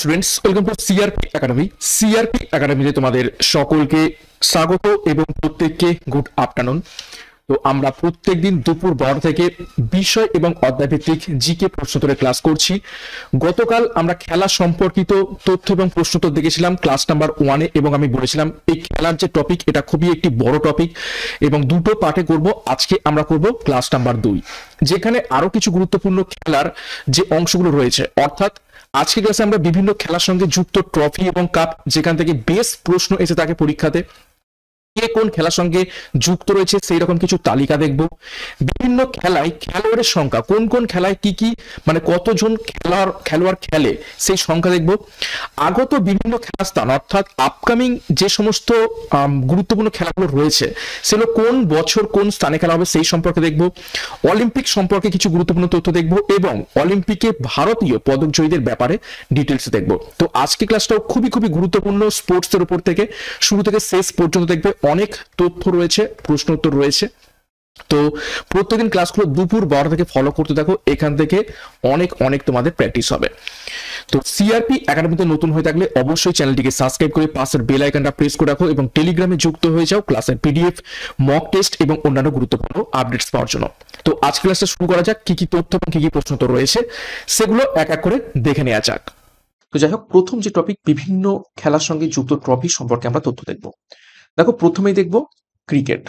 students welcome to CRP academy CRP একাডেমিতে তোমাদের সকলকে স্বাগত এবং প্রত্যেককে গুড আফটারনুন তো আমরা প্রত্যেক দিন দুপুর বারো থেকে বিষয় এবং অধ্যায়ভিত্তিক জিকে প্রশ্নোত্তরে ক্লাস করছি গতকাল আমরা খেলা সম্পর্কিত তথ্য এবং প্রশ্নোত্তর দেখেছিলাম ক্লাস নাম্বার ওয়ানে এবং আমি বলেছিলাম এই খেলার যে টপিক এটা খুবই একটি বড় টপিক এবং দুটো পাঠে করব আজকে আমরা করব ক্লাস নাম্বার দুই যেখানে আরো কিছু গুরুত্বপূর্ণ খেলার যে অংশগুলো রয়েছে অর্থাৎ আজকে ক্লাসে আমরা বিভিন্ন খেলার সঙ্গে যুক্ত ট্রফি এবং কাপ যেখান থেকে বেশ প্রশ্ন এসে থাকে পরীক্ষাতে কে কোন খেলার সঙ্গে যুক্ত রয়েছে সেই রকম কিছু তালিকা দেখব বিভিন্ন খেলায় খেলোয়াড়ের সংখ্যা কোন কোন খেলায় কি কি মানে কতজন খেলোয়াড় খেলোয়াড় খেলে সেই সংখ্যা দেখব আগত বিভিন্ন খেলার স্থান অর্থাৎ আপকামিং যে সমস্ত গুরুত্বপূর্ণ খেলাগুলো রয়েছে সেগুলো কোন বছর কোন স্থানে খেলা হবে সেই সম্পর্কে দেখব অলিম্পিক সম্পর্কে কিছু গুরুত্বপূর্ণ তথ্য দেখব এবং অলিম্পিকে ভারতীয় পদক জয়ীদের ব্যাপারে ডিটেলস দেখব তো আজকে ক্লাসটাও খুবই খুবই গুরুত্বপূর্ণ স্পোর্টসের উপর থেকে শুরু থেকে শেষ পর্যন্ত দেখবে অনেক তথ্য রয়েছে প্রশ্ন উত্তর রয়েছে তো প্রত্যেকদিন ক্লাসগুলো দুপুর বারোটা থেকে ফলো করতে দেখো এখান থেকে অনেক অনেক তোমাদের প্র্যাকটিস হবে তো সিআরপি একাডেমিতে নতুন হয়ে থাকলে অবশ্যই চ্যানেলটিকে সাবস্ক্রাইব করে পাশের বেল আইকনটা প্রেস করে রাখো এবং টেলিগ্রামে যুক্ত হয়ে যাও ক্লাসের পিডিএফ মক টেস্ট এবং অন্যান্য গুরুত্বপূর্ণ আপডেটস পাওয়ার জন্য তো আজ ক্লাসটা শুরু করা যাক কি কি তথ্য এবং কি কি প্রশ্ন তো রয়েছে সেগুলো এক এক করে দেখে নেওয়া যাক তো যাই হোক প্রথম যে টপিক বিভিন্ন খেলার সঙ্গে যুক্ত ট্রফি সম্পর্কে আমরা তথ্য দেখবো দেখো প্রথমেই দেখব ক্রিকেট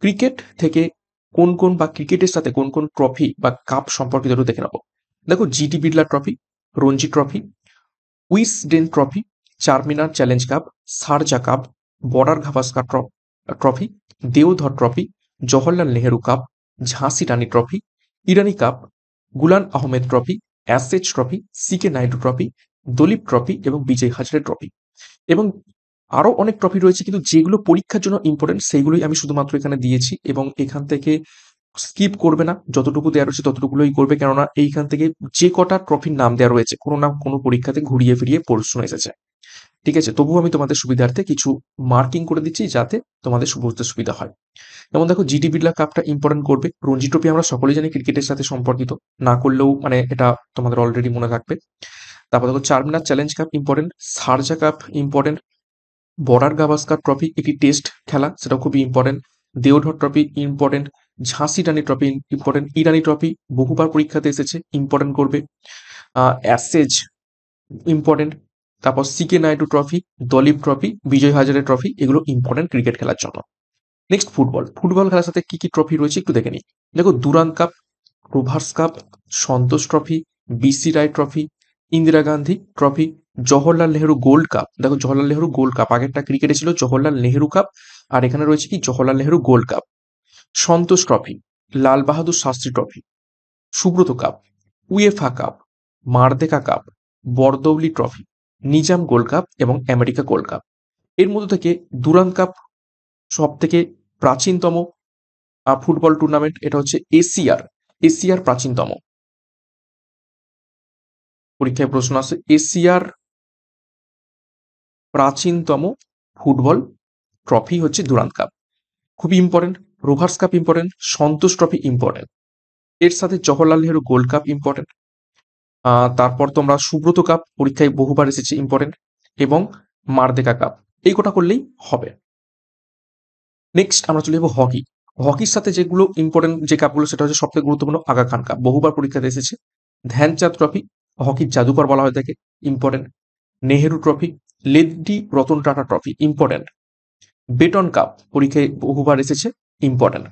ক্রিকেট থেকে কোন কোন বা ক্রিকেটের সাথে কোন কোন ট্রফি বা কাপ সম্পর্কিত দেখে নেব দেখো GD Birla trophy Ranji trophy Wisden trophy Charminar challenge cup Sharjah cup Border Gavaskar trophy Deodhar trophy Jawaharlal Nehru cup ঝাঁসি Rani trophy Irani cup Ghulam Ahmed trophy Ashes trophy CK Naidu trophy Duleep trophy এবং বিজয় হাজারে ট্রফি এবং আরও অনেক টপিক রয়েছে কিন্তু যেগুলো পরীক্ষার জন্য ইম্পর্টেন্ট সেইগুলোই আমি শুধুমাত্র এখানে দিয়েছি এবং এখান থেকে স্কিপ করবে না যতটুকু দেওয়া রয়েছে ততটুকুই করবে কেননা এইখান থেকে যে কটা ট্রফির নাম দেওয়া রয়েছে কোনো না কোনো পরীক্ষাতে ঘুরিয়ে ফিরিয়ে প্রশ্ন এসেছে ঠিক আছে তবুও আমি তোমাদের সুবিধার্থে কিছু মার্কিং করে দিচ্ছি যাতে তোমাদের বুঝতে সুবিধা হয় যেমন দেখো জিডি বিড়লা কাপটা ইম্পর্টেন্ট করবে রঞ্জি ট্রফি আমরা সকলেই জানি ক্রিকেটের সাথে সম্পর্কিত না করলেও মানে এটা তোমাদের অলরেডি মনে থাকবে তারপর দেখো Charminar challenge cup important Sharjah cup important Border Gavaskar trophy একটি টেস্ট খেলা সেটা খুবই ইম্পর্টেন্ট দেওধর ট্রফি ইম্পর্টেন্ট ঝাঁসি Rani trophy important Irani trophy বহুবার পরীক্ষাতে এসেছে ইম্পর্টেন্ট করবে অ্যাসেজ ইম্পর্টেন্ট তারপর সিকে নাইডু ট্রফি দলীপ ট্রফি বিজয় হাজারের ট্রফি এগুলো ইম্পর্টেন্ট ক্রিকেট খেলার জন্য নেক্সট ফুটবল ফুটবল খেলার সাথে কি কি ট্রফি রয়েছে একটু দেখে নিই দেখো Durand cup Rovers cup Santosh trophy BC Roy trophy Indira Gandhi trophy Jawaharlal Nehru gold cup দেখো জওহরলাল নেহরু গোল্ড কাপ আগেরটা ক্রিকেটে ছিল জওহরলাল নেহরু কাপ আর এখানে রয়েছে কি Jawaharlal Nehru gold cup Santosh trophy Lal Bahadur Shastri trophy Subroto cup UEFA cup Merdeka cup Bordoloi trophy Nizam gold cup এবং আমেরিকা গোল্ড কাপ এর মধ্যে থেকে দুরান কাপ সব থেকে প্রাচীনতম ফুটবল টুর্নামেন্ট এটা হচ্ছে এসিআর এসিআর প্রাচীনতম পরীক্ষায় প্রশ্ন আসে এসিআর প্রাচীনতম ফুটবল ট্রফি হচ্ছে দুরান্ত কাপ খুবই important Rovers cup important Santosh trophy important এর সাথে Jawaharlal Nehru gold cup important তারপর তোমরা সুব্রত কাপ পরীক্ষায় বহুবার এসেছে ইম্পর্টেন্ট এবং মারদেকা কাপ এই কটা করলেই হবে নেক্সট আমরা চলে যাবো হকি হকির সাথে যেগুলো ইম্পর্টেন্ট যে কাপগুলো সেটা হচ্ছে সবথেকে গুরুত্বপূর্ণ আগা খান কাপ বহুবার পরীক্ষাতে এসেছে ধ্যানচাঁদ ট্রফি হকির জাদুকর বলা হয় তাকে important Nehru trophy lady Ratan Tata trophy important Beighton cup পরীক্ষায় বহুবার এসেছে important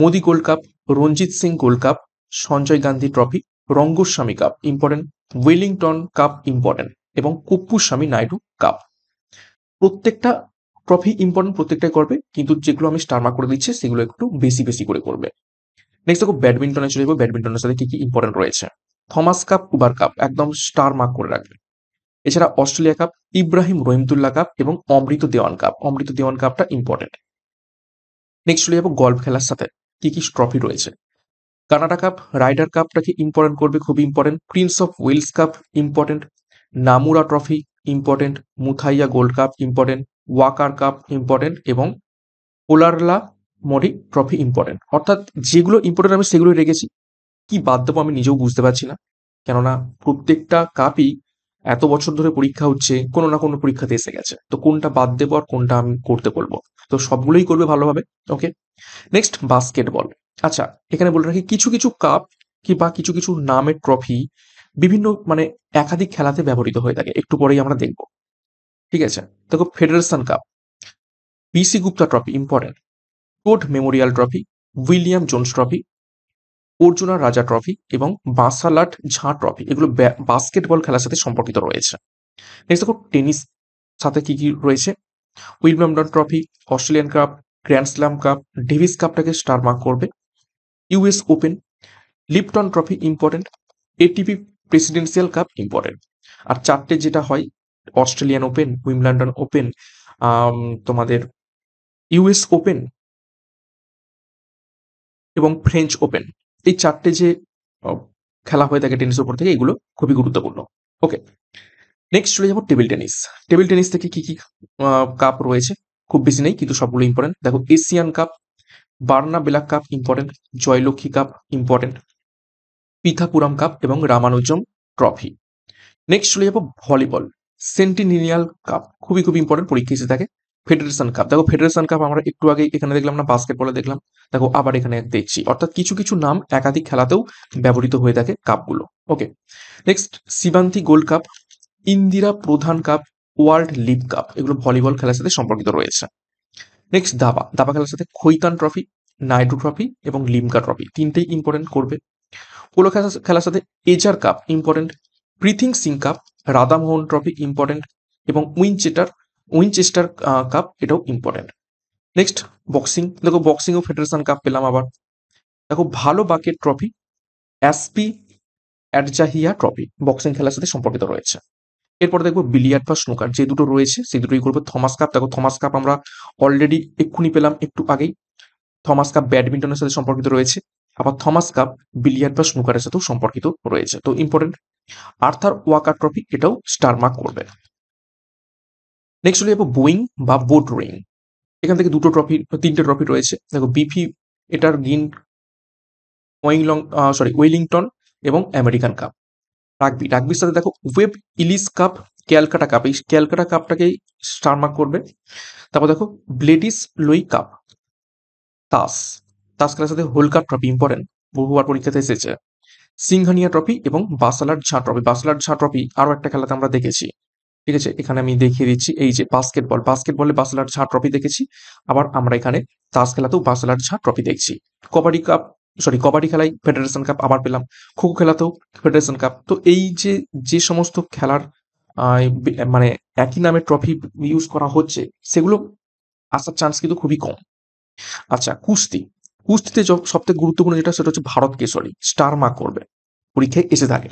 Modi gold cup Ranjit Singh gold cup Sanjay Gandhi trophy Rangaswamy cup important Wellington cup important এবং কুপ্পুস্বামী নাইডু কাপ প্রত্যেকটা ট্রফি ইম্পর্টেন্ট প্রত্যেকটাই করবে কিন্তু যেগুলো আমি স্টারমার্ক করে দিচ্ছি সেগুলো একটু বেশি বেশি করে করবে নেক্সট দেখো ব্যাডমিন্টনে চলে যাবো ব্যাডমিন্টনের সাথে কি কি ইম্পর্টেন্ট রয়েছে থমাস কাপ উবার কাপ একদম স্টারমার্ক করে রাখবে এছাড়া Australia cup Ibrahim Rahimtullah cup এবং অমৃত দেওয়ান কাপ অমৃত দেওয়ান কাপটা ইম্পর্টেন্ট নেক্সট চলে যাবো গল্ফ খেলার সাথে কি কি ট্রফি রয়েছে কানাডা কাপ রাইডার কাপটাকে ইম্পর্টেন্ট করবে খুব important prince of Wales cup important Nomura trophy important Muthiah gold cup important Walker cup important এবং পোলারলা মরি ট্রফি ইম্পর্টেন্ট অর্থাৎ যেগুলো ইম্পর্টেন্ট আমি সেগুলোই রেখেছি কি বাদ দেবো আমি নিজেও বুঝতে পারছি না কেননা প্রত্যেকটা কাপই এত বছর ধরে পরীক্ষা হচ্ছে কোনো না কোনো পরীক্ষাতে এসে গেছে তো কোনটা বাদ দেবো আর কোনটা আমি করতে বলবো তো সবগুলোই করবে ভালোভাবে ওকে নেক্সট বাস্কেটবল আচ্ছা এখানে বলে রাখি কিছু কিছু কাপ কি বা কিছু কিছু নামের ট্রফি বিভিন্ন মানে একাধিক খেলাতে ব্যবহৃত হয়ে থাকে একটু পরেই আমরা দেখব ঠিক আছে দেখো federation cup BC Gupta trophy important court memorial trophy William Jones trophy Arjuna Raja trophy এবং বাসালাট ঝাঁ ট্রফি এগুলো বাস্কেটবল খেলার সাথে সম্পর্কিত রয়েছে নেক্সট দেখো টেনিস সাথে কি কি রয়েছে Wimbledon trophy Australian cup grand slam cup Davis কাপটাকে স্টার মার্ক করবে US open Lipton trophy important ATP presidential cup important আর চারটে যেটা হয় অস্ট্রেলিয়ান ওপেন উইমল্যান্ডন ওপেন তোমাদের ইউএস ওপেন এবং ফ্রেঞ্চ ওপেন এই চারটে যে খেলা হয়ে থাকে টেনিসের উপর থেকে এগুলো খুবই গুরুত্বপূর্ণ ওকে নেক্সট চলে যাবো টেবিল টেনিস টেবিল টেনিস থেকে কি কি কাপ রয়েছে খুব বেশি নেই কিন্তু সবগুলো ইম্পর্টেন্ট দেখো Asian cup Barna Bellack cup important Jayalakshmi cup important Pithapuram cup এবং রামানুজম ট্রফি নেক্সট চলে যাবো ভলিবল সেন্টিনিয়াল কাপ খুবই খুব ইম্পর্টেন্ট পরীক্ষা এসে থাকে ফেডারেশন কাপ দেখো ফেডারেশন কাপ আমরা একটু আগে এখানে দেখলাম না বাস্কেটবলে দেখলাম দেখো আবার এখানে দেখছি অর্থাৎ কিছু কিছু নাম একাধিক খেলাতেও ব্যবহৃত হয়ে থাকে কাপগুলো okay next Shivanthi gold cup Indira Pradhan cup world league cup এগুলো ভলিবল খেলার সাথে সম্পর্কিত রয়েছে নেক্সট দাবা দাবা খেলার সাথে খৈতান ট্রফি নাইডু ট্রফি এবং লিমকা ট্রফি তিনটেই ইম্পর্টেন্ট করবে পোলো খেলা খেলার সাথে Ezra cup important Prithi Singh cup Radhamohan trophy important এবং Winchester Winchester cup uh, এটাও ইম্পর্টেন্ট নেক্সট বক্সিং দেখো বক্সিং ও ফেডারেশন কাপ পেলাম আবার দেখো ভালো বাকের ট্রফি এসপি অ্যাডজাহিয়া ট্রফি বক্সিং খেলার সাথে সম্পর্কিত রয়েছে এরপর দেখবো বিলিয়ার্ড বা স্নুকার যে দুটো রয়েছে সেই দুটোই করবো থমাস কাপ দেখো থমাস কাপ আমরা অলরেডি এক্ষুনি পেলাম একটু আগেই থমাস কাপ ব্যাডমিন্টনের সাথে সম্পর্কিত রয়েছে আবার থমাস কাপ বিলিয়ার্ড বা স্নুকারের সাথেও সম্পর্কিত রয়েছে তো ইম্পর্টেন্ট আর্থার ওয়াকার ট্রফি এটাও স্টারমার্ক করবে নেক্সট চলে যাবো বোয়িং বা বোট রোয়িং এখান থেকে দুটো ট্রফি তিনটে ট্রফি রয়েছে দেখো বিফি এটার গিন ওয়েংলং সরি ওয়েলিংটন এবং আমেরিকান কাপ রাগবি রাগবির সাথে দেখো Webb Ellis cup Calcutta cup এই ক্যালকাটা কাপটাকেই স্টারমার্ক করবে তারপর দেখো ব্লেডিস লুই কাপ তাস তাস খেলার সাথে হোলকার ট্রফি ইম্পর্টেন্ট বহুবার পরীক্ষাতে এসেছে সিংহানিয়া ট্রফি এবং বাসালার ঝাঁ ট্রফি বাসালার ঝাঁ ট্রফি আরও একটা খেলাতে আমরা দেখেছি ঠিক আছে এখানে আমি দেখিয়ে দিচ্ছি এই যে বাস্কেটবল বাস্কেটবলে বাসলার ছাড় ট্রফি দেখেছি আবার আমরা এখানে তাস খেলাতেও বাসলার ছা ট্রফি দেখছি কবাডি কাপ সরি কবাডি খেলায় ফেডারেশন কাপ আবার পেলাম খো খেলাতেও ফেডারেশন কাপ তো এই যে যে সমস্ত খেলার মানে একই নামে ট্রফি ইউজ করা হচ্ছে সেগুলো আসার চান্স কিন্তু খুবই কম আচ্ছা কুস্তি কুস্তিতে সবথেকে গুরুত্বপূর্ণ যেটা সেটা হচ্ছে ভারত কেশরী স্টার মার্ক করবে পরীক্ষায় এসে থাকে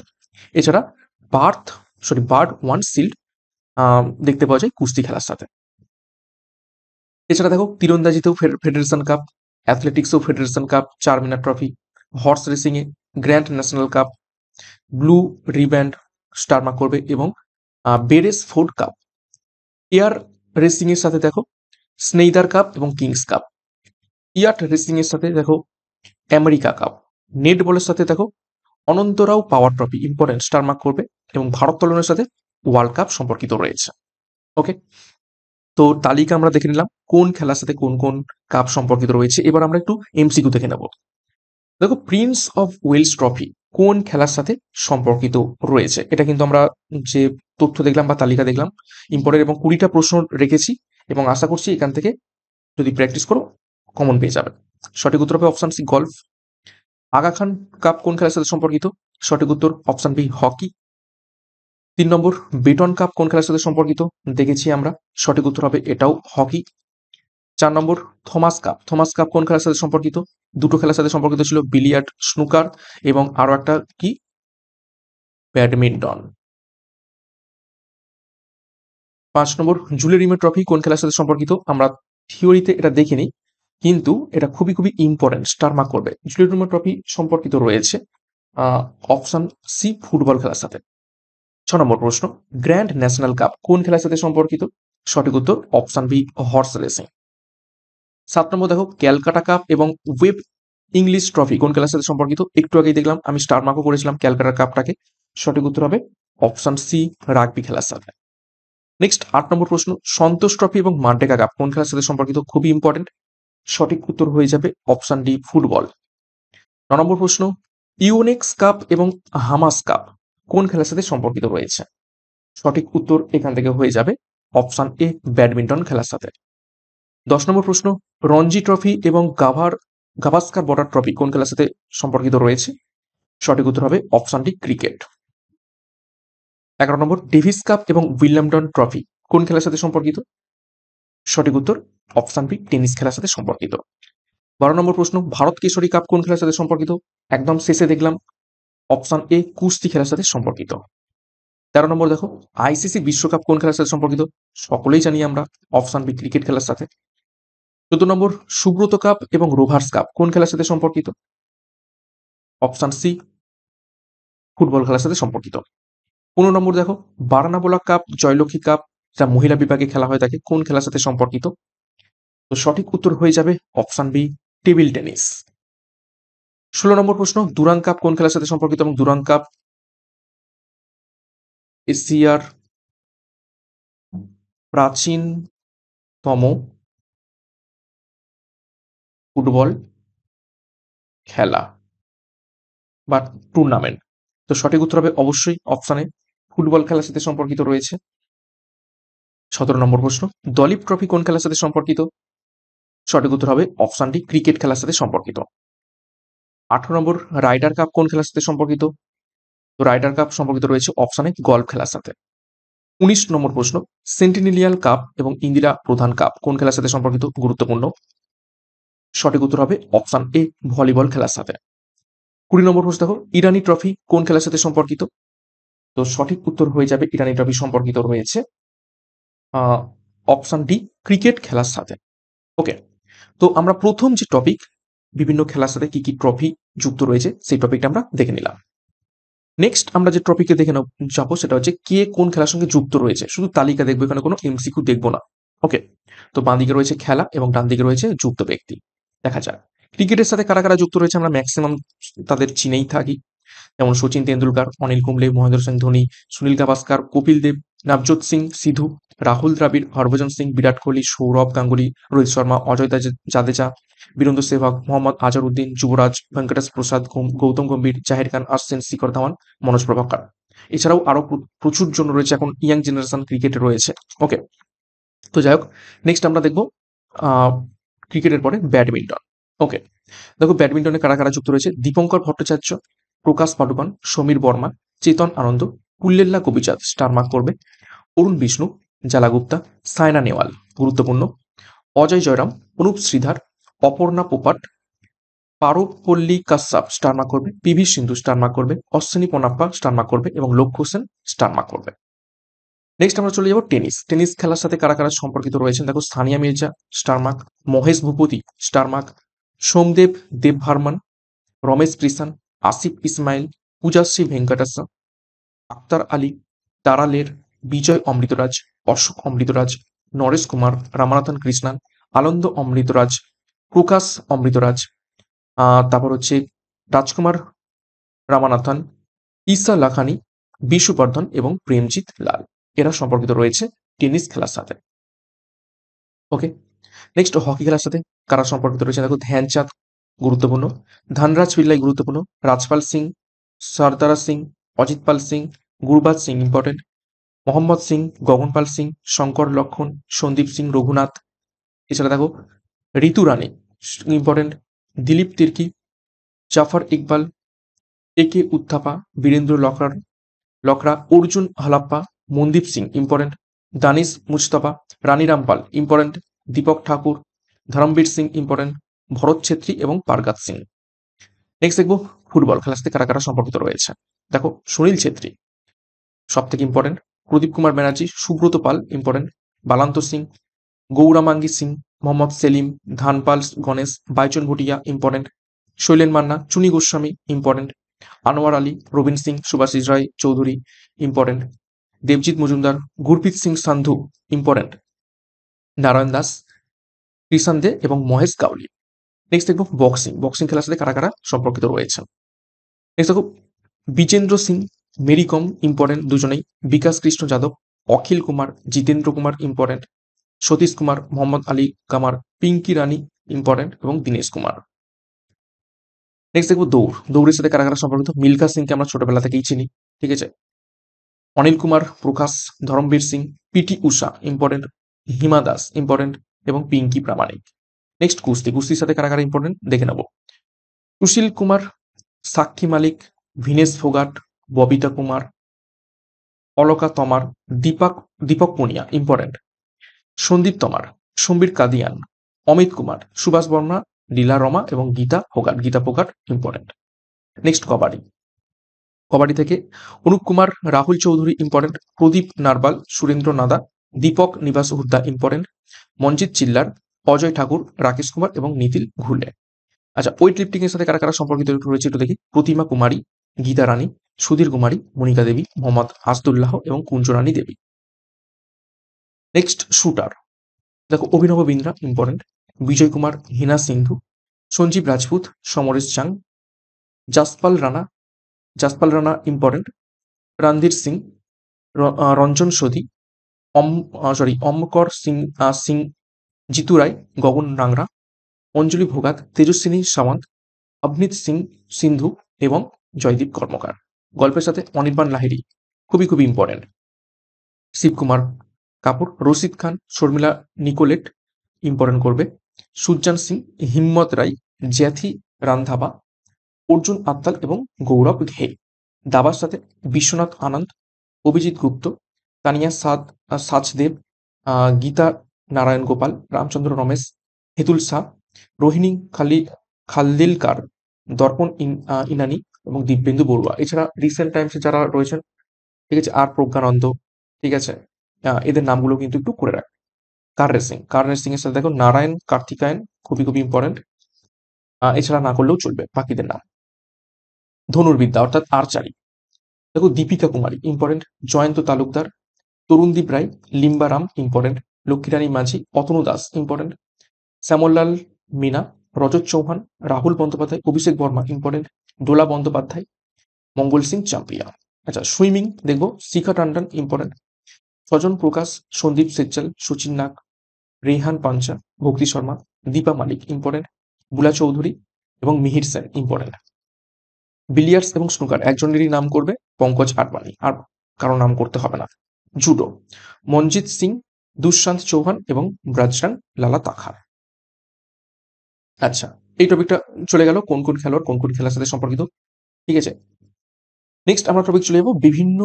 এছাড়া বার্থ সরি বার্ড ওয়ান সিল্ড দেখতে পাওয়া যায় কুস্তি খেলার সাথে এছাড়া দেখো তীরন্দাজিতেও ফেডারেশন কাপ অ্যাথলেটিক্সও Federation cup Charminar trophy horse রেসিংয়ে grand national cup blue riband স্টারমা করবে এবং বেরেস ফোর্ড কাপ এয়ার রেসিংয়ের সাথে দেখো স্নেইদার কাপ এবং কিংস কাপ রেসিং রেসিংয়ের সাথে দেখো আমেরিকা কাপ নেট বলের সাথে দেখো অনন্তরাও পাওয়ার ট্রফি ইম্পর্টেন্ট স্টারমার্ক করবে এবং ভারোত্তোলনের সাথে ওয়ার্ল্ড কাপ সম্পর্কিত রয়েছে ওকে তো তালিকা আমরা দেখে নিলাম কোন খেলার সাথে কোন কোন কাপ সম্পর্কিত রয়েছে এবার আমরা একটু এমসিকিউ দেখে নেব দেখো প্রিন্স অফ ওয়েলস ট্রফি কোন খেলার সাথে সম্পর্কিত রয়েছে এটা কিন্তু আমরা যে তথ্য দেখলাম বা তালিকা দেখলাম ইম্পর্টেন্ট এবং কুড়িটা প্রশ্ন রেখেছি এবং আশা করছি এখান থেকে যদি প্র্যাকটিস করো কমন পেয়ে যাবে সঠিক উত্তর হবে option C golf Aga Khan cup কোন খেলার সাথে সম্পর্কিত সঠিক উত্তর অপশান বি হকি তিন নম্বর বিটন কাপ কোন খেলার সাথে সম্পর্কিত দেখেছি আমরা সঠিক উত্তর হবে এটাও হকি চার নম্বর থমাস কাপ থমাস কাপ কোন খেলার সাথে সম্পর্কিত দুটো খেলার সাথে সম্পর্কিত ছিল বিলিয়ার্ড স্নুকার এবং আরো একটা কি ব্যাডমিন্টন পাঁচ নম্বর জুলি রিমে ট্রফি কোন খেলার সাথে সম্পর্কিত আমরা থিওরিতে এটা দেখিনি কিন্তু এটা খুবই খুবই ইম্পর্টেন্ট স্টার মার্ক করবে জুলি রিমে ট্রফি সম্পর্কিত রয়েছে অপশন সি ফুটবল খেলার সাথে ছ নম্বর প্রশ্ন গ্র্যান্ড ন্যাশনাল কাপ কোন খেলার সাথে সম্পর্কিত সঠিক উত্তর অপশন বি হর্স রেসিং সাত নম্বর দেখো ক্যালকাটা কাপ এবং ওয়েব ইংলিশ ট্রফি কোন খেলার সাথে সম্পর্কিত একটু আগেই দেখলাম আমি স্টার মার্কও করেছিলাম ক্যালকাটা কাপটাকে সঠিক উত্তর হবে অপশন সি রাগবি খেলার সাথে নেক্সট আট নম্বর প্রশ্ন সন্তোষ ট্রফি এবং মান্ডেকা কাপ কোন খেলার সাথে সম্পর্কিত খুবই ইম্পর্টেন্ট সঠিক উত্তর হয়ে যাবে অপশন ডি ফুটবল ন নম্বর প্রশ্ন ইউনেক্স কাপ এবং হামাস কাপ কোন খেলার সাথে সম্পর্কিত রয়েছে সঠিক উত্তর এখান থেকে হয়ে যাবে অপশান এ ব্যাডমিন্টন খেলার সাথে দশ নম্বর প্রশ্ন রঞ্জি ট্রফি এবং গাভার গাভাস্কার বর্ডার ট্রফি কোন খেলার সাথে সম্পর্কিত রয়েছে সঠিক উত্তর হবে অপশানটি ক্রিকেট এগারো নম্বর ডেভিস কাপ এবং উইলিয়ামডন ট্রফি কোন খেলার সাথে সম্পর্কিত সঠিক উত্তর অপশান বি টেনিস খেলার সাথে সম্পর্কিত বারো নম্বর প্রশ্ন ভারত কেশরী কাপ কোন খেলার সাথে সম্পর্কিত একদম শেষে দেখলাম অপশন এ কুস্তি খেলার সাথে সম্পর্কিত তেরো নম্বর দেখো আইসিসি বিশ্বকাপ কোন খেলার সাথে সম্পর্কিত সকলেই জানি আমরা অপশন বি ক্রিকেট খেলার সাথে চোদ্দ নম্বর সুব্রত কাপ এবং রোভার্স কাপ কোন খেলার সাথে সম্পর্কিত অপশন সি ফুটবল খেলার সাথে সম্পর্কিত পনেরো নম্বর দেখো বারানাবোলা কাপ জয়লক্ষ্মী কাপ যা মহিলা বিভাগে খেলা হয় থাকে কোন খেলার সাথে সম্পর্কিত তো সঠিক উত্তর হয়ে যাবে অপশান বি টেবিল টেনিস ষোলো নম্বর প্রশ্ন দুরাং কাপ কোন খেলার সাথে সম্পর্কিত এবং দুরাং কাপ এশিয়ার প্রাচীনতম ফুটবল খেলা বা টুর্নামেন্ট তো সঠিক উত্তর হবে অবশ্যই অপশানে ফুটবল খেলার সাথে সম্পর্কিত রয়েছে সতেরো নম্বর প্রশ্ন দলীপ ট্রফি কোন খেলার সাথে সম্পর্কিত সঠিক উত্তর হবে অপশানটি ক্রিকেট খেলার সাথে সম্পর্কিত আঠারো নম্বর রাইডার কাপ কোন খেলার সাথে সম্পর্কিত তো রাইডার কাপ সম্পর্কিত রয়েছে অপশানে গল্ফ খেলার সাথে উনিশ নম্বর প্রশ্ন সেন্টিনিলিয়াল কাপ এবং ইন্দিরা প্রধান কাপ কোন খেলার সাথে সম্পর্কিত গুরুত্বপূর্ণ সঠিক উত্তর হবে অপশান এ ভলিবল খেলার সাথে কুড়ি নম্বর প্রশ্ন দেখো ইরানি ট্রফি কোন খেলার সাথে সম্পর্কিত তো সঠিক উত্তর হয়ে যাবে ইরানি ট্রফি সম্পর্কিত রয়েছে অপশান ডি ক্রিকেট খেলার সাথে ওকে তো আমরা প্রথম যে টপিক বিভিন্ন খেলার সাথে কি কি ট্রফি যুক্ত রয়েছে সেই টপিকটা আমরা দেখে নিলাম নেক্সট আমরা যে টপিকে দেখে যাবো সেটা হচ্ছে কে কোন খেলার সঙ্গে যুক্ত রয়েছে শুধু তালিকা দেখবো এখানে কোনো এমসিকিউ দেখবো না ওকে তো বাঁ দিকে রয়েছে খেলা এবং ডান দিকে রয়েছে যুক্ত ব্যক্তি দেখা যাক ক্রিকেটের সাথে কারা কারা যুক্ত রয়েছে আমরা ম্যাক্সিমাম তাদের চিনেই থাকি যেমন সচিন তেন্ডুলকার অনিল কুম্বলে মহেন্দ্র সিং ধোনি সুনীল গাভাস্কার কপিল দেব নবজোৎ সিং সিধু রাহুল দ্রাবিড় হরভজন সিং বিরাট কোহলি সৌরভ গাঙ্গুলি রোহিত শর্মা অজয় জাদেজা বীরেন্দ্র সেহবাগ মোহাম্মদ আজহারউদ্দিন যুবরাজ ভেঙ্কটেশ প্রসাদ গৌতম গম্ভীর জাহির খান আর্সেন শিখর ধাওয়ান মনোজ প্রভাকর এছাড়াও আরো প্রচুর জন্য রয়েছে এখন ইয়াং জেনারেশন ক্রিকেটে রয়েছে ওকে তো যাই হোক নেক্সট আমরা দেখবো ক্রিকেটের পরে ব্যাডমিন্টন ওকে দেখো ব্যাডমিন্টনে কারা কারা যুক্ত রয়েছে দীপঙ্কর ভট্টাচার্য প্রকাশ পাডুকন সমীর বর্মা চেতন আনন্দ কুল্লেল্লা কবিচাঁদ স্টার মার্ক করবে অরুণ বিষ্ণু গুপ্তা সায়না নেওয়াল গুরুত্বপূর্ণ অজয় জয়রাম অনুপ শ্রীধার অপর্ণা পোপাট পারপল্লী কাশ্যাপ স্টার মার্ক করবে পিভি সিন্ধু স্টার মার্ক করবে অশ্বিনী পোনাপ্পা স্টার মার্ক করবে এবং লক্ষ্য হোসেন স্টার মার্ক করবে নেক্সট আমরা চলে যাবো টেনিস টেনিস খেলার সাথে কারা কারা সম্পর্কিত রয়েছেন দেখো Sania Mirza star mark Mahesh Bhupathi star mark Somdev Dev Varman Ramesh প্রিসান আসিফ ইসমাইল পূজাশ্রী ভেঙ্কটাসা আক্তার আলী তারালের বিজয় অমৃতরাজ অশোক অমৃতরাজ নরেশ কুমার রামানাথন কৃষ্ণান আনন্দ অমৃতরাজ প্রকাশ অমৃতরাজ তারপর হচ্ছে রাজকুমার রামানাথন ঈশা লাখানি বিশুবর্ধন এবং প্রেমজিৎ লাল এরা সম্পর্কিত রয়েছে টেনিস খেলার সাথে ওকে নেক্সট হকি খেলার সাথে কারা সম্পর্কিত রয়েছে দেখো ধ্যানচাঁদ গুরুত্বপূর্ণ ধনরাজ পিল্লাই গুরুত্বপূর্ণ রাজপাল সিং সর্দারা সিং অজিত পাল সিং গুরবাজ সিং ইম্পর্টেন্ট মোহাম্মদ সিং গগনপাল সিং শঙ্কর লক্ষণ সন্দীপ সিং রঘুনাথ এছাড়া দেখো Ritu Rani important Dilip Tirkey Zafar Iqbal A K Uthappa Birendra Lakra Lakra Arjun Halappa Mandeep Singh important Danish Mustafa Rani Rampal important Deepak Thakur Dharamvir Singh important Bharat Chhetri এবং পারগাত সিং নেক্সট দেখবো ফুটবল খেলার সাথে কারা কারা সম্পর্কিত রয়েছে দেখো সুনীল ছেত্রী সব থেকে important Pradeep Kumar Banerjee Subrata Pal important Balwant Singh Gouramangi Singh Mohammed Salim Dhanpal Ganesh Baichung Bhutia important Sailen Manna Chuni Goswami important Anwar Ali Robin Singh Subhasis Roy Chowdhury important Debjit Majumder Gurpreet Singh Sandhu important Narayan Das Krishanu Dey এবং মহেশ কাউলি নেক্সট দেখব বক্সিং বক্সিং খেলার সাথে কারা কারা সম্পর্কিত রয়েছে নেক্সট দেখো বিজেন্দ্র সিং মেরি কম ইম্পর্টেন্ট দুজনেই বিকাশ কৃষ্ণ যাদব অখিল কুমার জিতেন্দ্র কুমার ইম্পর্টেন্ট সতীশ কুমার মোহাম্মদ আলী কামার পিঙ্কি রানী ইম্পর্টেন্ট এবং দীনেশ কুমার নেক্সট দেখবো দৌড় দৌড়ের সাথে কারাগার সম্পর্কিত মিলখা সিংকে আমরা ছোটবেলা থেকেই চিনি ঠিক আছে অনিল কুমার প্রকাশ ধরমবীর সিং পিটি উষা ইম্পর্টেন্ট হিমা দাস ইম্পর্টেন্ট এবং পিঙ্কি প্রামাণিক নেক্সট কুস্তি কুস্তির সাথে কারাগার ইম্পর্টেন্ট দেখে নেব সুশীল কুমার সাক্ষী মালিক ভিনেশ ফোগাট ববিতা কুমার অলকা তমার দীপক দীপক পুনিয়া ইম্পর্টেন্ট সন্দীপ তমার সম্বীর কাদিয়ান অমিত কুমার সুভাষ বর্মা লীলা রমা এবং গীতা ফোগাট গীতা ফোগাট ইম্পর্টেন্ট নেক্সট কবাডি কবাডি থেকে অনুপ কুমার রাহুল চৌধুরী ইম্পর্টেন্ট প্রদীপ নারবাল সুরেন্দ্র নাদা দীপক নিবাস হুদ্দা ইম্পর্টেন্ট মঞ্জিৎ চিল্লার অজয় ঠাকুর রাকেশ কুমার এবং নীতিল ঘুরলে আচ্ছা ওয়েট লিফটিং এর সাথে কারা কারা সম্পর্কিত রয়েছে একটু দেখি প্রতিমা কুমারী গীতা রানী সুধীর কুমারী মনিকা দেবী মোহাম্মদ আসদুল্লাহ এবং কুঞ্জরানী দেবী নেক্সট শুটার দেখো Abhinav Bindra important Vijay Kumar Heena Sidhu Sanjeev Rajput Samaresh Jung Jaspal Rana Jaspal Rana important Randhir Singh Ronjan Sodhi Om sorry Omkar Singh Singh Jitu Rai Gagan Narang Anjali Bhagwat Tejaswini Sawant Avneet Singh Sidhu এবং জয়দীপ কর্মকার গল্পের সাথে অনির্বাণ লাহিড়ি খুবই খুবই ইম্পর্টেন্ট শিবকুমার কাপুর রশিদ খান শর্মিলা নিকোলেট ইম্পর্টেন্ট করবে সূর্যান সিং হিম্মত রায় জ্যাথি রান্ধাবা অর্জুন আত্মাল এবং গৌরব ঘে দাবার সাথে বিশ্বনাথ আনন্দ অভিজিৎ গুপ্ত তানিয়া সাদ সাচদেব গীতা নারায়ণ গোপাল রামচন্দ্র রমেশ হেতুল শাহ রোহিণী খালি খালদিলকার দর্পণ ইনানি এবং দীপবিন্দু বড়ুয়া এছাড়া রিসেন্ট টাইমসে যারা রয়েছেন ঠিক আছে আর প্রজ্ঞানন্দ ঠিক আছে এদের নামগুলো কিন্তু একটু করে রাখ কার রেসিং কার রেসিং এর সাথে দেখো নারায়ণ কার্তিকায়ন খুবই খুবই ইম্পর্টেন্ট এছাড়া না করলেও চলবে বাকিদের নাম ধনুর্বিদ্যা অর্থাৎ আর্চারি দেখো Deepika Kumari important Jayanta Talukdar Tarundeep Rai Limbaram important Laxmirani Majhi Atanu Das important Shyamlal Meena Rajat Chauhan Rahul Bandyopadhyay Abhishek Verma important Dola Bandyopadhyay Mangal Singh Champia আচ্ছা সুইমিং দেখব শিখা টান্ডন ইম্পর্টেন্ট স্বজন প্রকাশ সন্দীপ সেজ্জাল সচিন নাগ রেহান পাঞ্চা ভক্তি শর্মা দীপা মালিক ইম্পর্টেন্ট বুলা চৌধুরী এবং মিহির সেন ইম্পর্টেন্ট বিলিয়ার্স এবং স্নুকার একজনেরই নাম করবে পঙ্কজ আডবাণী আর কারো নাম করতে হবে না জুডো মনজিৎ সিং দুঃশান্ত চৌহান এবং ব্রাজরান লালা তাখার আচ্ছা এই টপিকটা চলে গেল কোন কোন খেলোয়াড় কোন কোন খেলার সাথে সম্পর্কিত ঠিক আছে নেক্সট আমরা টপিক চলে যাবো বিভিন্ন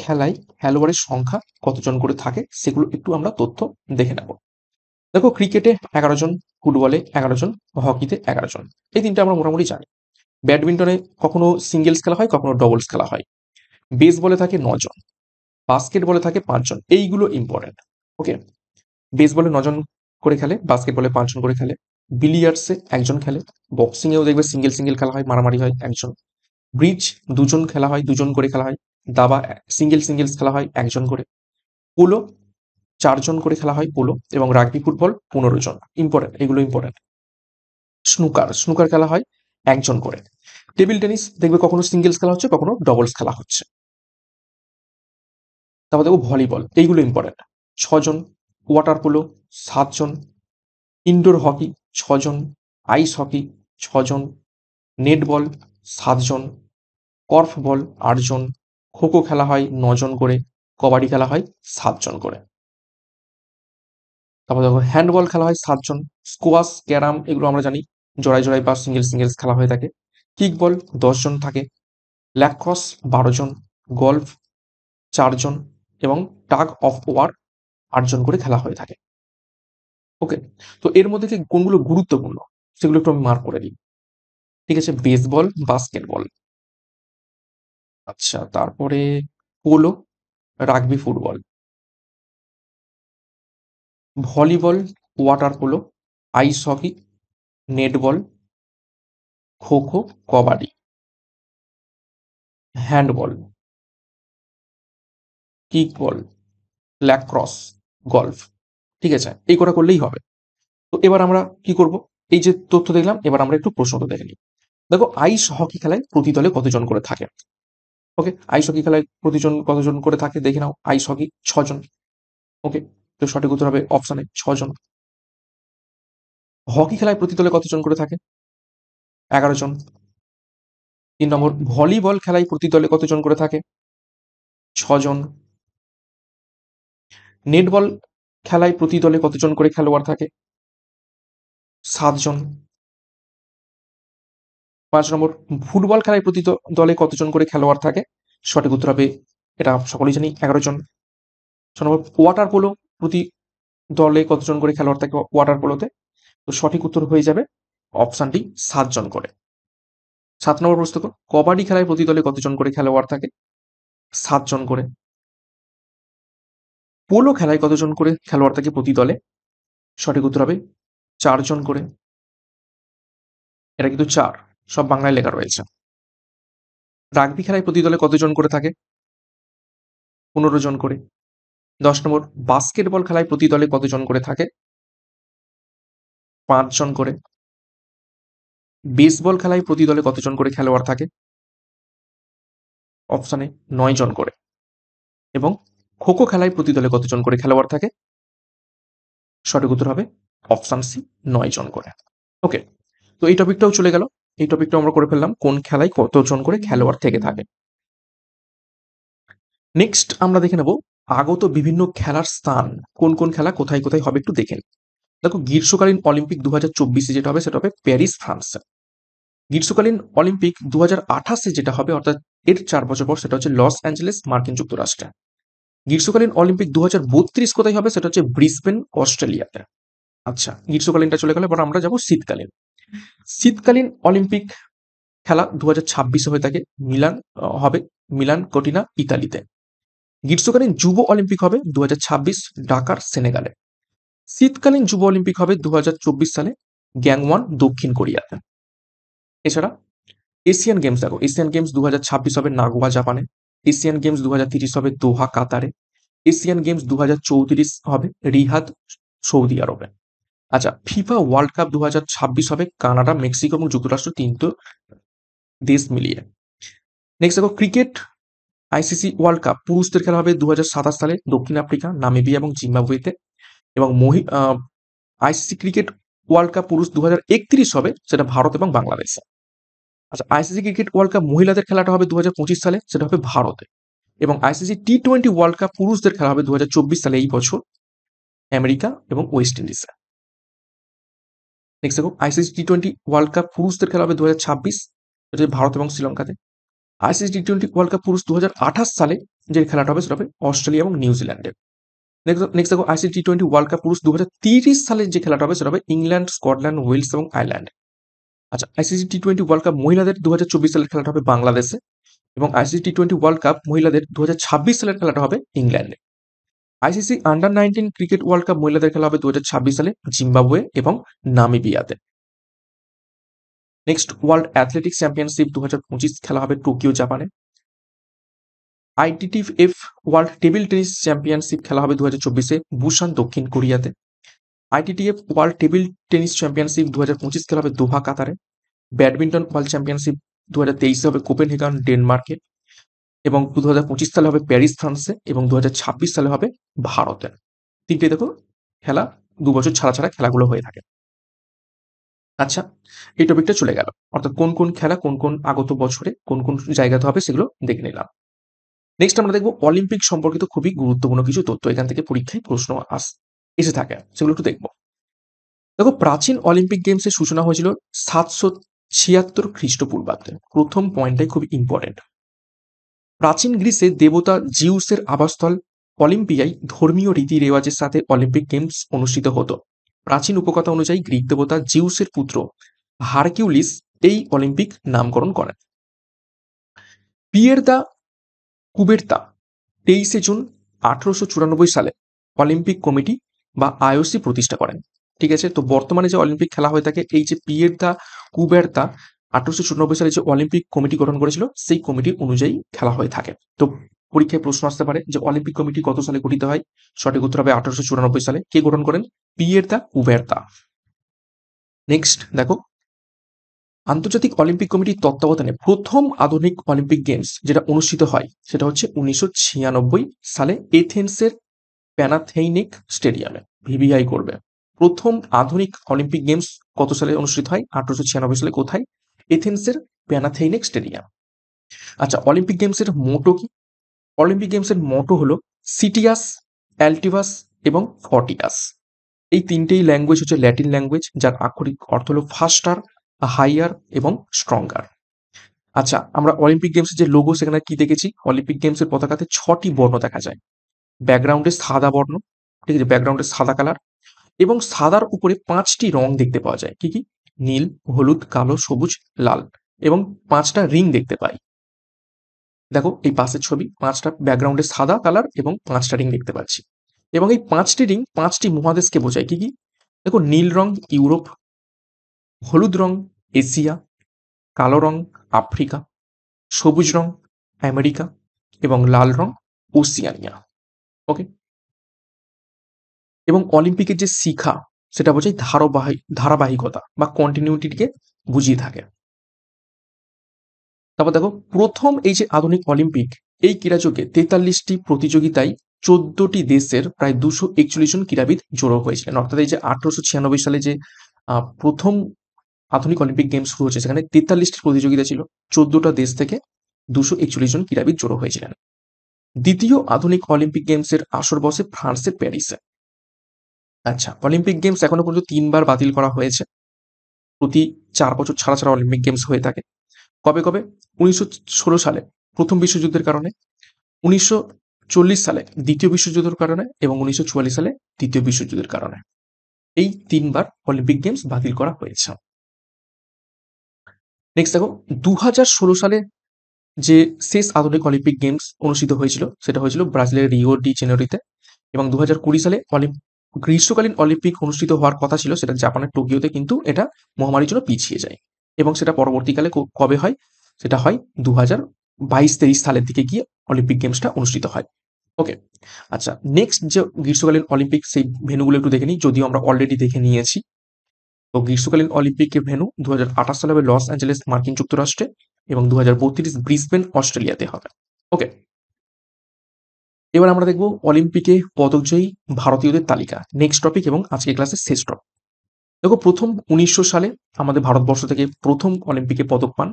খেলায় খেলোয়াড়ের সংখ্যা কতজন করে থাকে সেগুলো একটু আমরা তথ্য দেখে নেব দেখো ক্রিকেটে এগারো জন ফুটবলে এগারো জন হকিতে এগারো জন এই তিনটা আমরা মোটামুটি জানি ব্যাডমিন্টনে কখনো সিঙ্গেলস খেলা হয় কখনো ডবলস খেলা হয় বেসবলে থাকে নজন বাস্কেটবলে থাকে পাঁচজন এইগুলো ইম্পর্টেন্ট ওকে বেসবলে নজন করে খেলে বাস্কেটবলে পাঁচজন করে খেলে বিলিয়ার্ডসে একজন খেলে বক্সিংয়েও দেখবে সিঙ্গেল সিঙ্গেল খেলা হয় মারামারি হয় একজন ব্রিজ দুজন খেলা হয় দুজন করে খেলা হয় দাবা সিঙ্গেল সিঙ্গেলস খেলা হয় একজন করে পোলো চারজন করে খেলা হয় পোলো এবং রাগবি ফুটবল পনেরো জন ইম্পর্টেন্ট এগুলো ইম্পর্টেন্ট স্নুকার স্নুকার খেলা হয় একজন করে টেবিল টেনিস দেখবে কখনো সিঙ্গেলস খেলা হচ্ছে কখনো ডবলস খেলা হচ্ছে তারপর দেখো ভলিবল এইগুলো ইম্পর্টেন্ট ছজন ওয়াটার পোলো সাতজন ইনডোর হকি ছজন আইস হকি ছজন নেটবল সাতজন কর্ফবল আটজন খোখো খেলা হয় নজন করে কবাডি খেলা হয় সাতজন করে তারপর দেখো হ্যান্ডবল খেলা হয় সাতজন স্কোয়াশ ক্যারাম এগুলো আমরা জানি জোড়াই জোড়াই বা সিঙ্গেল সিঙ্গেলস খেলা হয়ে থাকে কিকবল দশজন থাকে ল্যাক্রস বারোজন গল্ফ চারজন এবং টাগ অফ ওয়ার আটজন করে খেলা হয়ে থাকে ওকে তো এর মধ্যে থেকে কোনগুলো গুরুত্বপূর্ণ সেগুলো একটু আমি মার্ক করে দিই ঠিক আছে বেসবল বাস্কেটবল আচ্ছা তারপরে polo rugby football volleyball water polo ice hockey netball kho kho kabaddi handball kickball lacrosse golf ঠিক আছে এই কটা করলেই হবে তো এবার আমরা কি করব এই যে তথ্য দেখলাম এবার আমরা একটু প্রশ্নটা দেখে নিই দেখো আইস হকি খেলায় প্রতি দলে কতজন করে থাকে ওকে আইস হকি খেলায় প্রতিজন কতজন করে থাকে দেখে নাও আইস হকি ছজন ওকে তো সঠিক উত্তর হবে অপশানে ছজন হকি খেলায় প্রতি দলে কতজন করে থাকে এগারো জন তিন নম্বর ভলিবল খেলায় প্রতি দলে কতজন করে থাকে ছজন নেটবল খেলায় প্রতি দলে কতজন করে খেলোয়াড় থাকে সাতজন পাঁচ নম্বর ফুটবল খেলায় প্রতি দলে কতজন করে খেলোয়াড় থাকে সঠিক উত্তর হবে এটা সকলেই জানি এগারো জন ছ নম্বর ওয়াটার পোলো প্রতি দলে কতজন করে খেলোয়াড় থাকে ওয়াটার পোলোতে তো সঠিক উত্তর হয়ে যাবে অপশানটি সাতজন করে সাত নম্বর প্রশ্ন কবাডি খেলায় প্রতি দলে কতজন করে খেলোয়াড় থাকে সাতজন করে পোলো খেলায় কতজন করে খেলোয়াড় থাকে প্রতি দলে সঠিক উত্তর হবে চারজন করে এটা কিন্তু চার সব বাংলায় লেখা রয়েছে রাগবি খেলায় প্রতি দলে কতজন করে থাকে পনেরো জন করে দশ নম্বর বাস্কেটবল খেলায় প্রতি দলে কতজন করে থাকে পাঁচজন করে বেসবল খেলায় প্রতি দলে কতজন করে খেলোয়াড় থাকে অপশানে নয় জন করে এবং খোখো খেলায় প্রতি দলে কতজন করে খেলোয়াড় থাকে সঠিক উত্তর হবে অপশান সি নয় জন করে ওকে তো এই টপিকটাও চলে গেল এই টপিকটাও আমরা করে ফেললাম কোন খেলায় কতজন করে খেলোয়াড় থেকে থাকে নেক্সট আমরা দেখে নেব আগত বিভিন্ন খেলার স্থান কোন কোন খেলা কোথায় কোথায় হবে একটু দেখেন দেখো গ্রীষ্মকালীন অলিম্পিক দু হাজার চব্বিশে যেটা হবে সেটা হবে প্যারিস ফ্রান্স গ্রীষ্মকালীন অলিম্পিক দু হাজার আঠাশে যেটা হবে অর্থাৎ এর চার বছর পর সেটা হচ্ছে লস অ্যাঞ্জেলেস মার্কিন যুক্তরাষ্ট্রে গ্রীষ্মকালীন অলিম্পিক দু কোথায় হবে সেটা হচ্ছে ব্রিসবেন অস্ট্রেলিয়াতে আচ্ছা গ্রীষ্মকালীনটা চলে গেলে এবার আমরা যাব শীতকালীন শীতকালীন অলিম্পিক খেলা দু হয়ে থাকে মিলান হবে মিলান কটিনা ইতালিতে গ্রীষ্মকালীন যুব অলিম্পিক হবে দু ঢাকার সেনেগালে শীতকালীন যুব অলিম্পিক হবে দু সালে গ্যাংওয়ান দক্ষিণ কোরিয়াতে এছাড়া এশিয়ান গেমস দেখো এশিয়ান গেমস দু হবে নাগোয়া জাপানে এশিয়ান গেমস দু হবে দোহা কাতারে এশিয়ান গেমস দু হবে রিহাদ সৌদি আরবে আচ্ছা ফিফা ওয়ার্ল্ড কাপ দু হবে কানাডা মেক্সিকো এবং যুক্তরাষ্ট্র তিনটো দেশ মিলিয়ে নেক্সট দেখো ক্রিকেট আইসিসি ওয়ার্ল্ড কাপ পুরুষদের খেলা হবে দু সালে দক্ষিণ আফ্রিকা নামিবিয়া এবং জিম্বাবুয়েতে এবং মহি আইসিসি ক্রিকেট ওয়ার্ল্ড কাপ পুরুষ দু হবে সেটা ভারত এবং বাংলাদেশে আচ্ছা আইসিসি ক্রিকেট ওয়ার্ল্ড কাপ মহিলাদের খেলাটা হবে দু সালে সেটা হবে ভারতে এবং ICC T twenty World Cup পুরুষদের খেলা হবে দু সালে এই বছর আমেরিকা এবং ওয়েস্ট ইন্ডিজে নেক্সট দেখো ICC T twenty World Cup পুরুষদের খেলা হবে দু ছাব্বিশ ভারত এবং শ্রীলঙ্কাতে ICC T twenty World Cup পুরুষ দু সালে যে খেলাটা হবে সেটা হবে অস্ট্রেলিয়া এবং নিউজিল্যান্ডে নেক্সট দেখো ICC T twenty World Cup পুরুষ দু সালে যে খেলাটা হবে সেটা হবে ইংল্যান্ড স্কটল্যান্ড ওয়েলস এবং আয়ারল্যান্ড আচ্ছা ICC T twenty World Cup মহিলাদের দু সালের খেলাটা হবে বাংলাদেশে এবং ICC T twenty World Cup মহিলাদের দু সালের খেলাটা হবে ইংল্যান্ডে ICC under nineteen cricket World Cup মহিলাদের খেলা হবে দু সালে জিম্বাবুয়ে এবং নামিবিয়াতে নেক্সট ওয়ার্ল্ড অ্যাথলেটিক চ্যাম্পিয়নশিপ দু খেলা হবে টোকিও জাপানে ITTF World table tennis championship খেলা হবে দু হাজার চব্বিশে বুসান দক্ষিণ কোরিয়াতে ITTF World table tennis championship দু হাজার পঁচিশ খেলা হবে দোহা কাতারে ব্যাডমিন্টন ওয়ার্ল্ড চ্যাম্পিয়নশিপ দু হাজার তেইশে হবে কোপেন হেগান ডেনমার্কে এবং দু হাজার পঁচিশ সালে হবে প্যারিস ফ্রান্সে এবং দু হাজার ছাব্বিশ সালে হবে ভারতে তিনটে দেখো খেলা দু বছর ছাড়া ছাড়া খেলাগুলো হয়ে থাকে আচ্ছা এই টপিকটা চলে গেল অর্থাৎ কোন কোন খেলা কোন কোন আগত বছরে কোন কোন জায়গাতে হবে সেগুলো দেখে নিলাম নেক্সট আমরা দেখবো অলিম্পিক সম্পর্কিত খুবই গুরুত্বপূর্ণ কিছু তথ্য এখান থেকে পরীক্ষায় প্রশ্ন আস এসে থাকে সেগুলো একটু দেখবো দেখো প্রাচীন অলিম্পিক গেমসের সূচনা হয়েছিল সাতশো ছিয়াত্তর খ্রিস্টপূর্বাব্দে প্রথম পয়েন্টটাই খুব ইম্পর্টেন্ট প্রাচীন গ্রীসে দেবতা জিউসের আবাসস্থল অলিম্পিয়ায় ধর্মীয় রীতি রেওয়াজের সাথে অলিম্পিক গেমস অনুষ্ঠিত হতো প্রাচীন উপকথা অনুযায়ী গ্রিক দেবতা জিউসের পুত্র হারকিউলিস এই অলিম্পিক নামকরণ করেন পিয়ের দা কুবেরতা তেইশে জুন আঠারোশো চুরানব্বই সালে অলিম্পিক কমিটি বা আইওসি প্রতিষ্ঠা করেন ঠিক আছে তো বর্তমানে যে অলিম্পিক খেলা হয়ে থাকে এই যে পিয়েরতা কুবেরতা আঠারোশো চুরানব্বই সালে যে অলিম্পিক কমিটি গঠন করেছিল সেই কমিটি অনুযায়ী খেলা হয়ে থাকে তো পরীক্ষায় প্রশ্ন আসতে পারে যে অলিম্পিক কমিটি কত সালে গঠিত হয় সঠিক উত্তর হবে আঠারোশো চুরানব্বই সালে কে গঠন করেন পিয়েরতা কুবেরতা নেক্সট দেখো আন্তর্জাতিক অলিম্পিক কমিটির তত্ত্বাবধানে প্রথম আধুনিক অলিম্পিক গেমস যেটা অনুষ্ঠিত হয় সেটা হচ্ছে উনিশশো সালে এথেন্সের প্যানাথেইনিক স্টেডিয়ামে ভিভিআই করবে প্রথম আধুনিক অলিম্পিক গেমস কত সালে অনুষ্ঠিত হয় আঠারোশো ছিয়ানব্বই সালে কোথায় এথেন্সের প্যানাথেইনিক স্টেডিয়াম আচ্ছা অলিম্পিক গেমসের মোটো কি অলিম্পিক গেমসের মোটো হলো সিটিয়াস অ্যালটিভাস এবং ফর্টিয়াস এই তিনটেই ল্যাঙ্গুয়েজ হচ্ছে ল্যাটিন ল্যাঙ্গুয়েজ যার আক্ষরিক অর্থ হলো ফাস্টার হাইয়ার এবং স্ট্রঙ্গার আচ্ছা আমরা অলিম্পিক গেমসের যে লোগো সেখানে কি দেখেছি অলিম্পিক গেমসের পতাকাতে ছটি বর্ণ দেখা যায় ব্যাকগ্রাউন্ডে সাদা বর্ণ ঠিক আছে ব্যাকগ্রাউন্ডে সাদা কালার এবং সাদার উপরে পাঁচটি রং দেখতে পাওয়া যায় কি কি নীল হলুদ কালো সবুজ লাল এবং পাঁচটা রিং দেখতে পাই দেখো এই পাশের ছবি পাঁচটা ব্যাকগ্রাউন্ডে সাদা কালার এবং পাঁচটা রিং দেখতে পাচ্ছি এবং এই পাঁচটি রিং পাঁচটি মহাদেশকে বোঝায় কি কি দেখো নীল রং ইউরোপ হলুদ রং এশিয়া কালো রং আফ্রিকা সবুজ রং আমেরিকা এবং লাল রং ওসিয়ানিয়া ওকে এবং অলিম্পিকের যে শিখা সেটা বোঝায় ধারাবাহিক ধারাবাহিকতা বা কন্টিনিউটিকে বুঝিয়ে থাকে তারপর দেখো প্রথম এই যে আধুনিক অলিম্পিক এই ক্রীড়াযোগে তেতাল্লিশটি প্রতিযোগিতায় চোদ্দটি দেশের প্রায় দুশো একচল্লিশ জন ক্রীড়াবিদ জড়ো হয়েছিলেন অর্থাৎ এই যে আঠারোশো ছিয়ানব্বই সালে যে প্রথম আধুনিক অলিম্পিক গেমস শুরু হয়েছে সেখানে তেতাল্লিশটি প্রতিযোগিতা ছিল চোদ্দটা দেশ থেকে দুশো একচল্লিশ জন ক্রীড়াবিদ জড়ো হয়েছিলেন দ্বিতীয় আধুনিক অলিম্পিক গেমসের আসর বসে ফ্রান্সের প্যারিসে আচ্ছা অলিম্পিক গেমস এখনো পর্যন্ত তিনবার বাতিল করা হয়েছে প্রতি চার বছর ছাড়া ছাড়া অলিম্পিক গেমস হয়ে থাকে কবে কবে উনিশশো সালে প্রথম বিশ্বযুদ্ধের কারণে উনিশশো সালে দ্বিতীয় বিশ্বযুদ্ধের কারণে এবং উনিশশো সালে দ্বিতীয় বিশ্বযুদ্ধের কারণে এই তিনবার অলিম্পিক গেমস বাতিল করা হয়েছে নেক্সট দেখো দু সালে যে শেষ আধুনিক অলিম্পিক গেমস অনুষ্ঠিত হয়েছিল সেটা হয়েছিল ব্রাজিলের রিও ডি জেনুয়ারিতে এবং দু সালে অলিম্পিক গ্রীষ্মকালীন অলিম্পিক অনুষ্ঠিত হওয়ার কথা ছিল সেটা জাপানের টোকিওতে কিন্তু এটা মহামারীর জন্য পিছিয়ে যায় এবং সেটা পরবর্তীকালে কবে হয় সেটা হয় দু হাজার বাইশ তেইশ সালের দিকে গিয়ে অলিম্পিক গেমসটা অনুষ্ঠিত হয় ওকে আচ্ছা নেক্সট যে গ্রীষ্মকালীন অলিম্পিক সেই ভেনুগুলো একটু দেখে নিই যদিও আমরা অলরেডি দেখে নিয়েছি তো গ্রীষ্মকালীন অলিম্পিকের ভেনু দু সালে হবে লস অ্যাঞ্জেলেস মার্কিন যুক্তরাষ্ট্রে এবং দু হাজার বত্রিশ ব্রিসবেন অস্ট্রেলিয়াতে হবে ওকে এবার আমরা দেখব অলিম্পিকে পদকজয়ী ভারতীয়দের তালিকা নেক্সট টপিক এবং আজকে ক্লাসের শেষ টপিক দেখো প্রথম উনিশশো সালে আমাদের ভারতবর্ষ থেকে প্রথম অলিম্পিকে পদক পান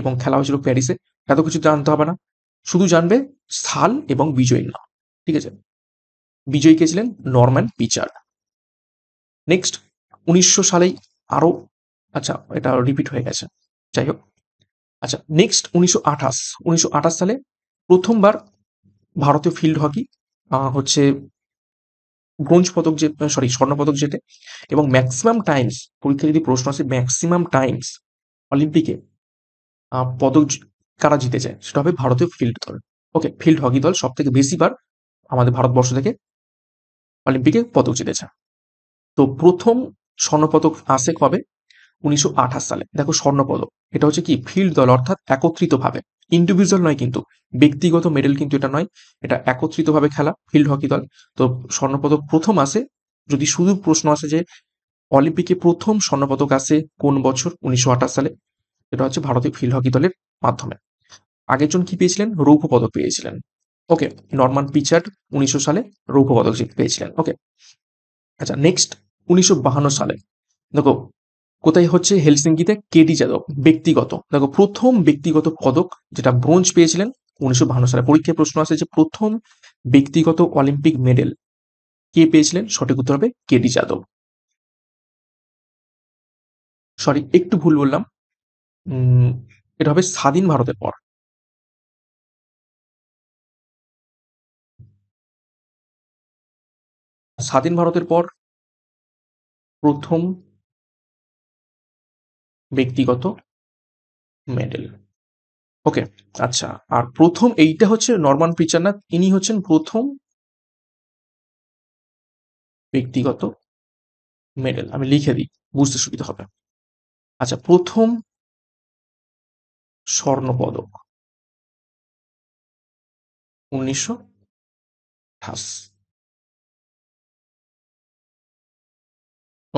এবং খেলা হয়েছিল প্যারিসে এত কিছু জানতে হবে না শুধু জানবে সাল এবং বিজয়ীর নাম ঠিক আছে বিজয়ী কে ছিলেন নরম্যান পিচার নেক্সট উনিশশো সালেই আরও আচ্ছা এটা রিপিট হয়ে গেছে যাই হোক আচ্ছা নেক্সট উনিশশো আঠাশ উনিশশো আঠাশ সালে প্রথমবার ভারতীয় ফিল্ড হকি হচ্ছে ব্রোঞ্জ পদক যে সরি স্বর্ণপদক জেতে এবং ম্যাক্সিমাম টাইমস পরীক্ষা যদি প্রশ্ন আসে ম্যাক্সিমাম টাইমস অলিম্পিকে পদক কারা জিতে যায় সেটা হবে ভারতীয় ফিল্ড দল ওকে ফিল্ড হকি দল সব থেকে বেশিবার আমাদের ভারতবর্ষ থেকে অলিম্পিকে পদক জিতেছে তো প্রথম স্বর্ণপদক আসে কবে উনিশশো সালে দেখো স্বর্ণপদক এটা হচ্ছে কি ফিল্ড দল অর্থাৎ একত্রিতভাবে ইন্ডিভিজুয়াল নয় কিন্তু ব্যক্তিগত মেডেল কিন্তু এটা নয় এটা একত্রিতভাবে খেলা ফিল্ড হকি দল তো স্বর্ণপদক প্রথম আসে যদি শুধু প্রশ্ন আসে যে অলিম্পিকে প্রথম স্বর্ণপদক আসে কোন বছর উনিশশো সালে এটা হচ্ছে ভারতীয় ফিল্ড হকি দলের মাধ্যমে আগের জন কি পেয়েছিলেন রৌপ্য পদক পেয়েছিলেন ওকে নর্মান পিচার উনিশশো সালে রৌপ্য পদক পেয়েছিলেন ওকে আচ্ছা নেক্সট উনিশশো সালে দেখো কোথায় হচ্ছে হেলসিঙ্কিতে কেটি যাদব ব্যক্তিগত দেখো প্রথম ব্যক্তিগত পদক যেটা ব্রোঞ্জ পেয়েছিলেন উনিশশো বাহান্ন সালে পরীক্ষায় প্রশ্ন আসে যে প্রথম ব্যক্তিগত অলিম্পিক মেডেল কে পেয়েছিলেন সঠিক উত্তর হবে কেডি যাদব সরি একটু ভুল বললাম এটা হবে স্বাধীন ভারতের পর স্বাধীন ভারতের পর প্রথম ব্যক্তিগত মেডেল ওকে আচ্ছা আর প্রথম এইটা হচ্ছে নর্মান পিচারনাথ ইনি হচ্ছেন প্রথম ব্যক্তিগত মেডেল আমি লিখে দিই বুঝতে সুবিধা হবে আচ্ছা প্রথম স্বর্ণ পদক উনিশশো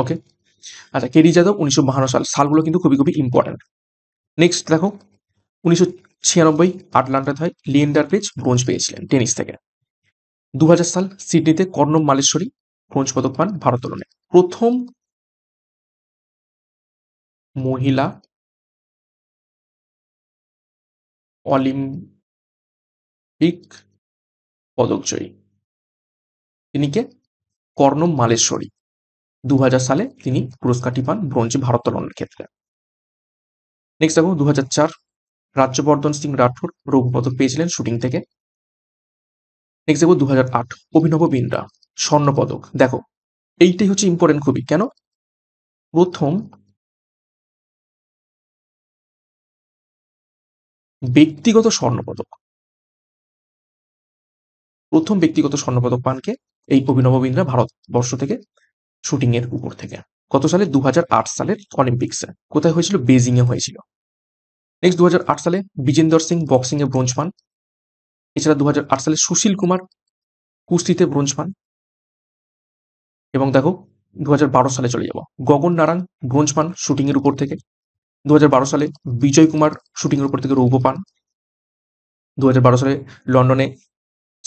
ওকে আচ্ছা কেডি যাদব উনিশশো বাহান্ন সাল সালগুলো কিন্তু খুবই খুবই ইম্পর্টেন্ট নেক্সট দেখো উনিশশো ছিয়ানব্বই আটলান্টাতে হয় লিয়েন্ডার পেজ ব্রোঞ্জ পেয়েছিলেন টেনিস থেকে দু সাল সিডনিতে কর্ণম মালেশ্বরী ব্রোঞ্জ পদক পান ভারোত্তোলনে প্রথম মহিলা অলিম্পিক পদকজয়ী তিনি কে কর্ণম মালেশ্বরী দু সালে তিনি পুরস্কারটি পান ব্রোঞ্জ ভারোত্তোলনের ক্ষেত্রে নেক্সট দেখো দু হাজার রাজ্যবর্ধন সিং রাঠোর রৌপ্য পদক পেয়েছিলেন শুটিং থেকে নেক্সট দেখো দু অভিনব বিন্দ্রা স্বর্ণ পদক দেখো এইটাই হচ্ছে ইম্পর্টেন্ট খুবই কেন প্রথম ব্যক্তিগত স্বর্ণপদক প্রথম ব্যক্তিগত স্বর্ণপদক পানকে এই অভিনব বিন্দ্রা ভারতবর্ষ থেকে এর উপর থেকে কত সালে দু সালের অলিম্পিক্সে কোথায় হয়েছিল এ হয়েছিল নেক্সট দু সালে বিজেন্দর সিং বক্সিংয়ে ব্রোঞ্জ পান এছাড়া দু সালে সুশীল কুমার কুস্তিতে ব্রোঞ্জ পান এবং দেখো দু সালে চলে যাব গগন নারায়ণ ব্রোঞ্জ পান শুটিংয়ের উপর থেকে দু সালে বিজয় কুমার শুটিংয়ের উপর থেকে রৌপ পান দু সালে লন্ডনে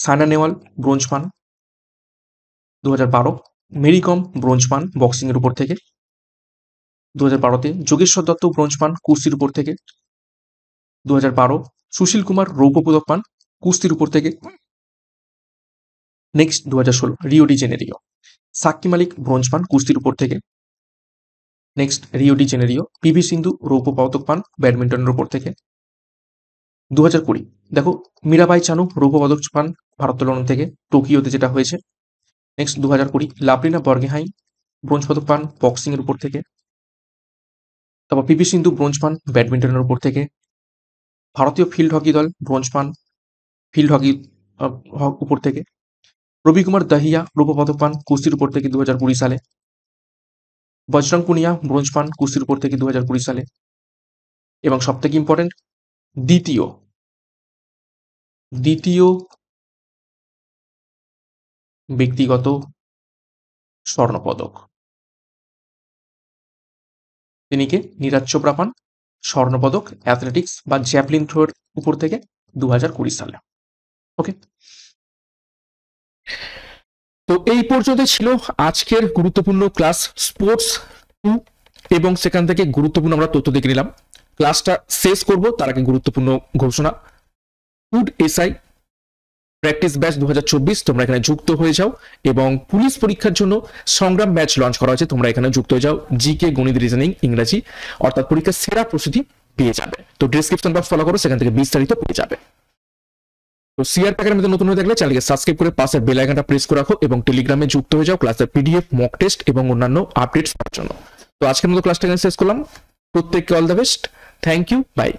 সানা নেওয়াল ব্রোঞ্জ পান দু মেরি কম ব্রোঞ্জ পান বক্সিংয়ের উপর থেকে দু হাজার বারোতে যোগেশ্বর দত্ত ব্রোঞ্জ পান কুস্তির উপর থেকে দু হাজার বারো সুশীল কুমার রৌপ্য পদক পান কুস্তির উপর থেকে নেক্সট দু হাজার ষোলো রিও ডি জেনেরিও সাক্ষী মালিক ব্রোঞ্জ পান কুস্তির উপর থেকে next Rio de Janeiro V Sindhu রৌপ্য পদক পান ব্যাডমিন্টনের উপর থেকে দু হাজার কুড়ি দেখো মীরাবাই চানু রৌপ্য পদক পান ভারোত্তোলন থেকে টোকিওতে যেটা হয়েছে নেক্সট দু হাজার কুড়ি লাভলিনা বর্গেহাই ব্রোঞ্জ পদক পান বক্সিংয়ের উপর থেকে তারপর পিপি সিন্ধু ব্রোঞ্জ পান ব্যাডমিন্টনের উপর থেকে ভারতীয় ফিল্ড হকি দল ব্রোঞ্জ পান ফিল্ড হকি উপর থেকে রবি কুমার দাহিয়া রূপপদক পান কুস্তির উপর থেকে দু সালে বজরং পুনিয়া ব্রোঞ্জ পান কুস্তির উপর থেকে দু সালে এবং সবথেকে ইম্পর্টেন্ট দ্বিতীয় দ্বিতীয় ব্যক্তিগত স্বর্ণপদক তিনি কে চোপড়া পান স্বর্ণপদক অ্যাথলেটিক্স বা জ্যাভলিন থ্রোয়ের উপর থেকে দু সালে ওকে তো এই পর্যন্ত ছিল আজকের গুরুত্বপূর্ণ ক্লাস স্পোর্টস টু এবং সেখান থেকে গুরুত্বপূর্ণ আমরা তথ্য দেখে নিলাম ক্লাসটা শেষ করব তার আগে গুরুত্বপূর্ণ ঘোষণা ফুড এসআই প্র্যাকটিস ব্যাচ দু তোমরা এখানে যুক্ত হয়ে যাও এবং পুলিশ পরীক্ষার জন্য সংগ্রাম ব্যাচ লঞ্চ করা হয়েছে তোমরা এখানে যুক্ত হয়ে যাও জিকে গণিত রিজনিং ইংরাজি অর্থাৎ পরীক্ষার সেরা প্রস্তুতি পেয়ে যাবে তো ডিসক্রিপশন বক্স ফলো করো সেখান থেকে বিস্তারিত পেয়ে যাবে তো সিআর প্যাকের মধ্যে নতুন হয়ে থাকলে চ্যানেলকে সাবস্ক্রাইব করে পাশে বেল আইকনটা প্রেস করে রাখো এবং টেলিগ্রামে যুক্ত হয়ে যাও ক্লাসের পিডিএফ মক টেস্ট এবং অন্যান্য আপডেটস পাওয়ার জন্য তো আজকের মতো ক্লাসটা এখানে শেষ করলাম প্রত্যেককে all the best thank you by